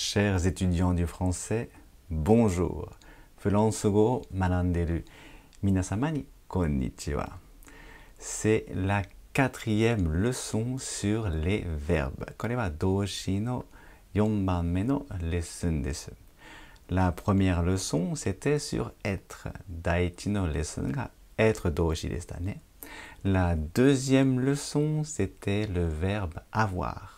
Chers étudiants du français, bonjour. Fulansugo, Mananderu. Minasamani konnichiwa. C'est la quatrième leçon sur les verbes. Korewa doshi no lesson desu. La première leçon, c'était sur être. Daichi no lesson ga être doshi desu La deuxième leçon, c'était le verbe avoir.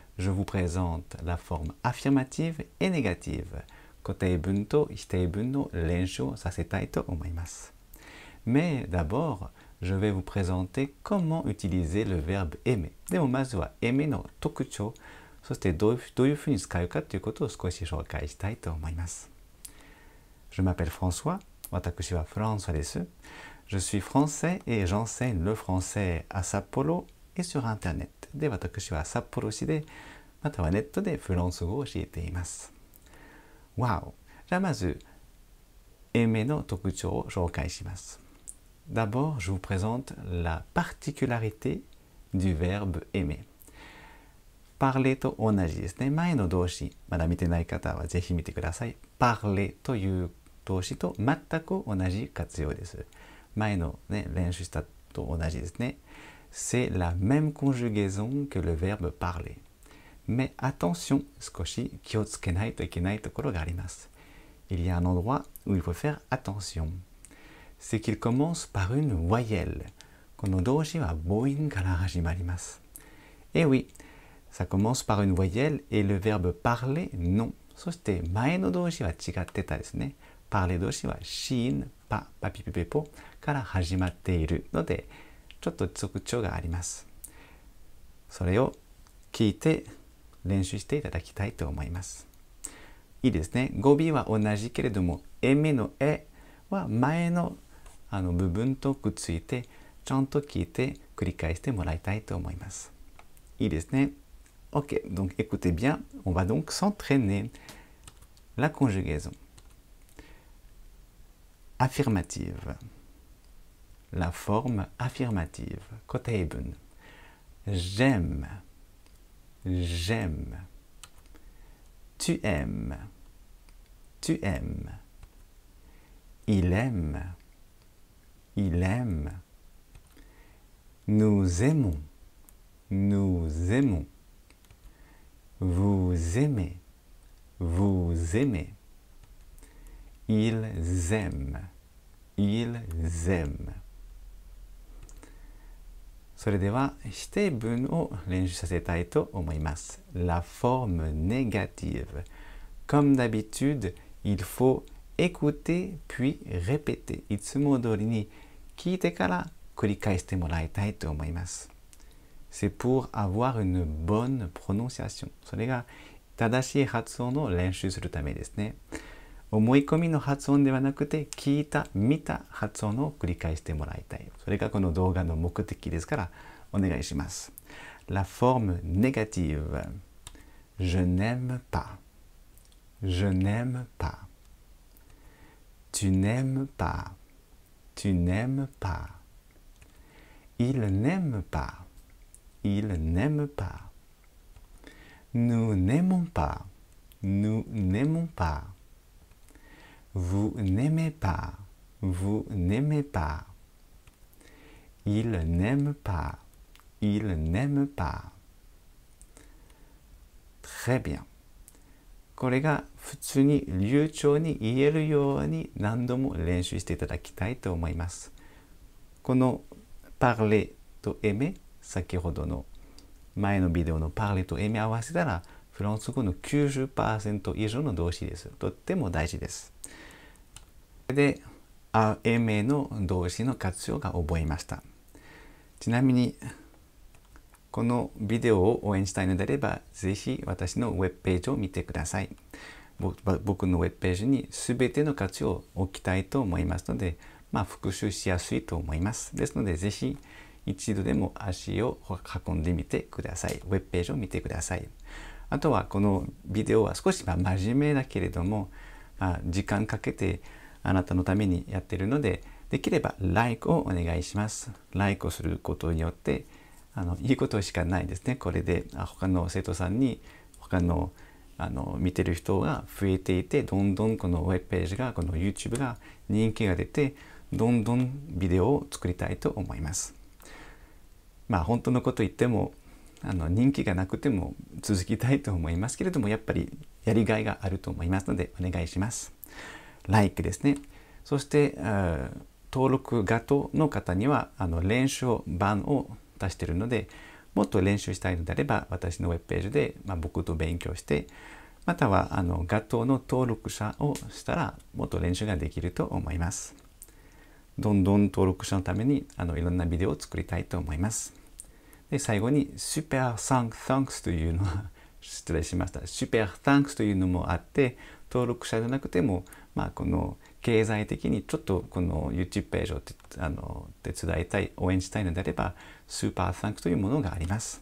je vous présente la forme affirmative et négative. Kote bunto, hite bunno, lensho, sasetaito omaimasu. Mais d'abord, je vais vous présenter comment utiliser le verbe aimer. Demo mazu wa aimer no tokucho, soste dou you fu ni tsukau ka to koto o sukoshi shoukai shitai to omaimasu. Je m'appelle François, watakushi wa François desu. Je suis français et j'enseigne le français à Sapporo et sur internet. で、私は札幌市で、またはネットでフランス語を教えています。わおじゃあまず、円名の特徴を紹介します。D'abord, je vous présente la particularité du verbe aimer. parler と同じですね。前の動詞、まだ見てない方はぜひ見てください。parler という動詞と全く同じ活用です。前の、ね、練習した C'est la même conjugaison que le verbe parler. Mais attention, il y a un endroit où il faut faire attention. C'est qu'il commence par une voyelle. et eh oui, ça commence par une voyelle et le verbe parler, non. パーレ動詞はシーン、パ、パピピペポから始まっているので、ちょっと特徴があります。それを聞いて練習していただきたいと思います。いいですね。語尾は同じけれども、えめのえは前のあの部分とくっついて、ちゃんと聞いて繰り返してもらいたいと思います。いいですね。OK, donc écoutez bien, on va donc s'entraîner la conjugaison. affirmative. La forme affirmative. J'aime. J'aime. Tu aimes. Tu aimes. Il aime. Il aime. Nous aimons. Nous aimons. Vous aimez. Vous aimez. Ils aiment il ne. Alors, je vais vous apprendre la forme négative. Comme d'habitude, il faut écouter puis répéter. Ici, monsieur Denis, qui te voilà? Quel est C'est pour avoir une bonne prononciation. C'est pour avoir une bonne prononciation. 思い込みの発音ではなくて聞いた見た発音を繰り返してもらいたいそれがこの動画の目的ですからお願いします La forme négative Je n'aime pas Je n'aime pas Tu n'aimes pas Tu n'aimes pas Il n'aime pas Il n'aime pas Nous n'aimons pas Nous n'aimons pas Vous n'aimez pas. Vous n'aimez pas. Il n'aime pas. Il n'aime pas. Très bien. これが普通に流暢に言えるように何度も練習していただきたいと思います。この parler と aimer 先ほどの前のビデオの parler と aimer 合わせたらフランス語の90%以上の動詞です。とっても大事です。で RMA の動詞の活用が覚えましたちなみにこのビデオを応援したいのであればぜひ私のウェブページを見てください僕のウェブページに全ての価値を置きたいと思いますので、まあ、復習しやすいと思いますですのでぜひ一度でも足を運んでみてくださいウェブページを見てくださいあとはこのビデオは少しま真面目だけれども、まあ、時間かけてあなたのためにやってるので、できれば Like をお願いします。Like をすることによって、あのいいことしかないですね。これで他の生徒さんに他のあの見てる人が増えていてどんどんこのウェブページがこの YouTube が人気が出てどんどんビデオを作りたいと思います。まあ本当のこと言ってもあの人気がなくても続きたいと思いますけれどもやっぱりやりがいがあると思いますのでお願いします。like ですね。そして、登録画像の方にはあの練習版を出しているので、もっと練習したいのであれば、私のウェブページで、まあ、僕と勉強して、または、あの、画像の登録者をしたら、もっと練習ができると思います。どんどん登録者のために、あの、いろんなビデオを作りたいと思います。で、最後に、Super h o n g Thanks というのは失礼しました。シュペアタンクスというのもあって、登録者じゃなくても、まあ、この経済的にちょっとこの YouTube ページをあの手伝いたい、応援したいのであれば、スーパーサンクというものがあります。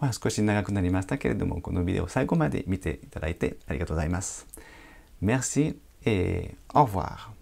まあ、少し長くなりましたけれども、このビデオ最後まで見ていただいてありがとうございます。Merci et au revoir.